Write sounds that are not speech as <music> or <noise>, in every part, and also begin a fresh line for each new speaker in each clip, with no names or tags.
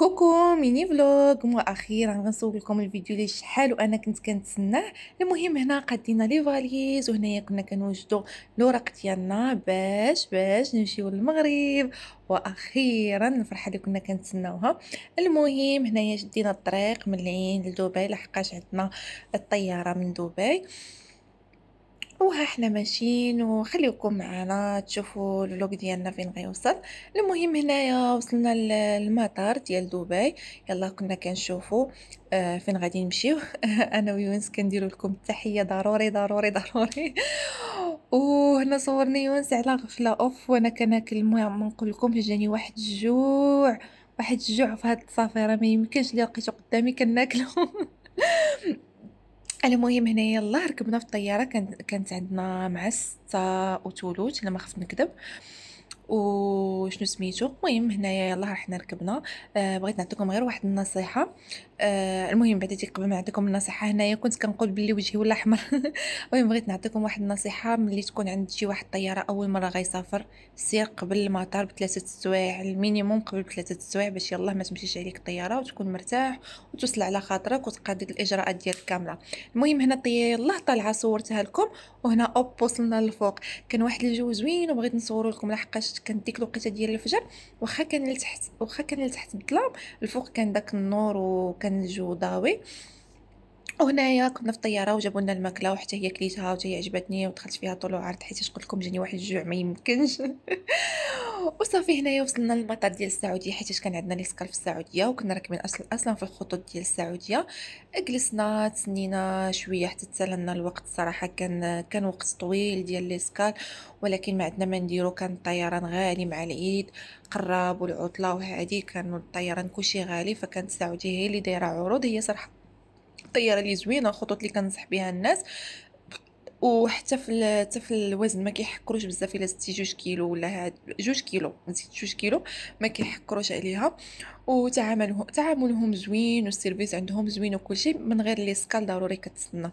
كوكو ميني فلوغ واخيرا غنصور لكم الفيديو اللي شحال وانا كنت كنتسناه المهم هنا قدينا لي فاليز وهنايا كنا كنوجدوا الورق ديالنا باش باش نمشيو للمغرب واخيرا الفرحه اللي كنا كنتسناوها المهم هنايا شدينا الطريق من العين لدبي لحقاش عندنا الطياره من دبي وها حنا ماشيين وخليكم معنا تشوفوا اللوك ديالنا فين غيوصل المهم هنايا وصلنا للمطار ديال دبي يلا كنا كنشوفوا آه، فين غادي نمشيو <laughs> انا ويونس كنديروا لكم التحيه ضروري ضروري ضروري <laughs> وهنا صورني يونس على غفله اوف وانا كناكل المهم نقول لكم جاني واحد الجوع واحد الجوع في هاد الصافيره ما يمكنش لي لقيتو قدامي كناكلهم <laughs> المهم هنا يلا ركبنا في الطياره كانت كانت عندنا مع 6 وثلث لما خفت نكذب وشنو سميتو المهم هنايا يلا حنا ركبنا آه بغيت نعطيكم غير واحد النصيحه آه المهم تي قبل ما نعطيكم النصيحه هنايا كنت كنقول بلي وجهي ولا احمر <laughs> المهم بغيت نعطيكم واحد النصيحه ملي تكون عند شي واحد الطياره اول مره غيسافر سير قبل المطار بثلاثه السوايع المينيموم قبل بثلاثه السوايع باش يلا ما تمشيش عليك الطياره وتكون مرتاح وتوصل على خاطرك وتقاد الاجراءات ديالك كامله المهم هنا الطياره يلاه طالعه صورتها لكم وهنا اوب وصلنا للفوق كان واحد الجو زوين وبغيت نصور لكم لحقاش كانت ديك الوقيته ديال الفجر واخا كان لتحت واخا كان لتحت الظلام الفوق كان داك النور وكان الجو ضاوي وهنايا كنا في الطياره وجابوا لنا الماكله وحتى هي كليتها وحتى هي عجبتني ودخلت فيها طول وعرض حيت قلت لكم جاني واحد الجوع ما يمكنش <laughs> وصافي هنايا وصلنا للمطار ديال السعوديه حيت كان عندنا ليسكال في السعوديه وكنا راكبين اصلا اصلا في الخطوط ديال السعوديه جلسنا تسنينا شويه حتى تسالنا الوقت صراحه كان كان وقت طويل ديال ليسكال ولكن ما عندنا ما نديرو كان الطيران غالي مع العيد قراب والعطله وهادي كانوا الطيران كلشي غالي فكانت السعوديه هي اللي دايره عروض هي صراحه الطياره اللي زوينه الخطوط اللي كنصح بها الناس وحتى في حتى في الوزن ما كيحكروش بزاف الا ستي جوج كيلو ولا هاد جوج كيلو زدت جوج كيلو ما كيحكروش عليها وتعاملهم تعاملهم زوين والسيرفيس عندهم زوين وكل شيء من غير لي سكال ضروري كتسنى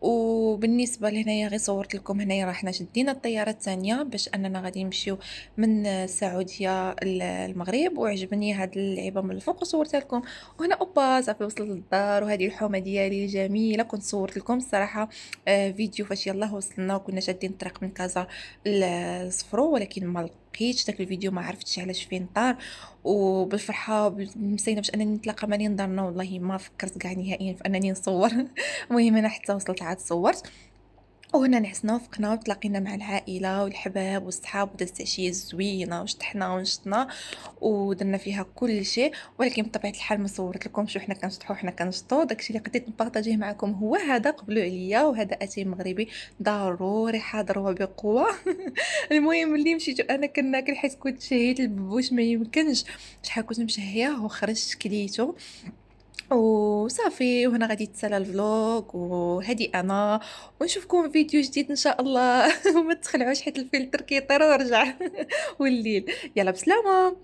وبالنسبه لهنايا غير صورت لكم هنايا راه حنا شدينا الطياره الثانيه باش اننا غادي نمشيو من السعوديه للمغرب وعجبني هاد اللعيبه من الفوق وصورتها لكم وهنا اوبا صافي وصلت للدار وهذه الحومه ديالي جميله كنت صورت لكم الصراحه آه، فيديو فاش يلاه وصلنا وكنا شادين الطريق من كازا لصفرو ولكن ما لقيتش داك الفيديو ما عرفتش علاش فين طار وبالفرحه مسينا باش انني نتلاقى ماني نضرنا والله ما فكرت كاع نهائيا في انني نصور <laughs> المهم انا حتى وصلت عاد صورت وهنا نعسنا وفقنا وتلاقينا مع العائلة والحباب والصحاب ودرت عشية زوينة وشتحنا ونشطنا ودرنا فيها كل شيء ولكن بطبيعة الحال ما صورت لكم شو حنا كنشطحو حنا كنشطو داكشي اللي قديت نبارطاجيه معكم هو هذا قبلوا عليا وهذا اتاي مغربي ضروري حاضر بقوة <laughs> المهم ملي مشيت انا كناكل حيت كنت شهيت الببوش ما يمكنش شحال كنت مشهيه وخرجت كليتو وصافي وهنا غادي يتسالى الفلوق وهادي انا ونشوفكم فيديو جديد ان شاء الله <laughs> وما تخلعوش حيت الفلتر كيطير ورجع <laughs> والليل يلا بسلامه